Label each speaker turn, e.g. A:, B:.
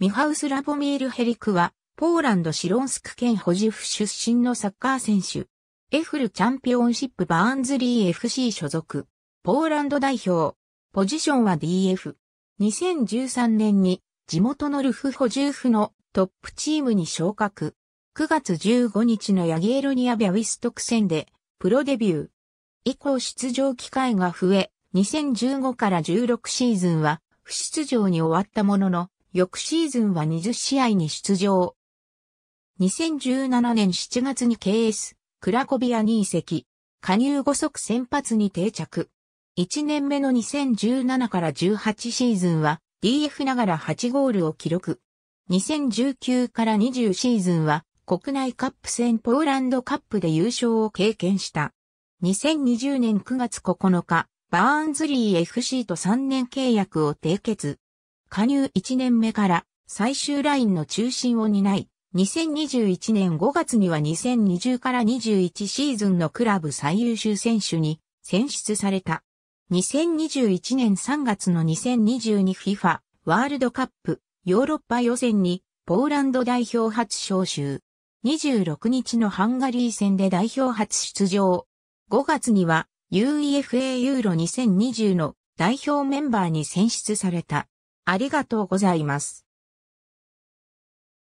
A: ミハ
B: ウス・ラボミール・ヘリクは、ポーランド・シロンスク県ホジフ出身のサッカー選手。エフルチャンピオンシップバーンズリー FC 所属。ポーランド代表。ポジションは DF。2013年に地元のルフ・ホジュフのトップチームに昇格。9月15日のヤギエロニア・ビャウィストク戦でプロデビュー。以降出場機会が増え、2015から16シーズンは不出場に終わったものの、翌シーズンは20試合に出場。2017年7月に KS、クラコビアに移籍。加入後即先発に定着。1年目の2017から18シーズンは DF ながら8ゴールを記録。2019から20シーズンは国内カップ戦ポーランドカップで優勝を経験した。2020年9月9日、バーンズリー FC と3年契約を締結。加入1年目から最終ラインの中心を担い、2021年5月には2020から21シーズンのクラブ最優秀選手に選出された。2021年3月の 2022FIFA ワールドカップヨーロッパ予選にポーランド代表初招集。26日のハンガリー戦で代表初出場。5月には UEFA ユーロ2020の代表メンバーに選出された。ありがとうございます。